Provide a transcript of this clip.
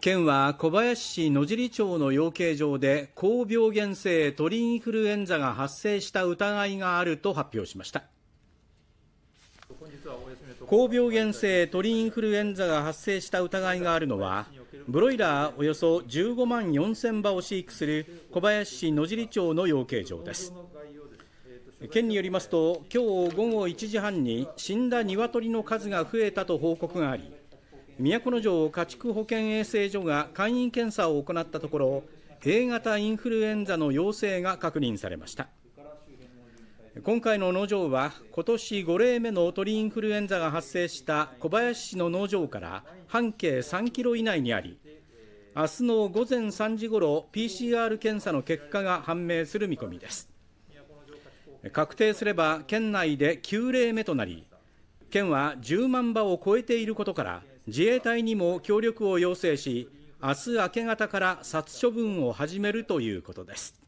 県は小林市野尻町の養鶏場で高病原性鳥インフルエンザが発生した疑いがあると発表しました高病原性鳥インフルエンザが発生した疑いがあるのはブロイラーおよそ15万4000羽を飼育する小林市野尻町の養鶏場です県によりますと今日午後1時半に死んだ鶏の数が増えたと報告があり都城家畜保健衛生所が簡易検査を行ったところ A 型インフルエンザの陽性が確認されました今回の農場は今年5例目の鳥インフルエンザが発生した小林市の農場から半径3キロ以内にあり明日の午前3時ごろ PCR 検査の結果が判明する見込みです確定すれば県内で9例目となり県は10万羽を超えていることから自衛隊にも協力を要請し明日明け方から殺処分を始めるということです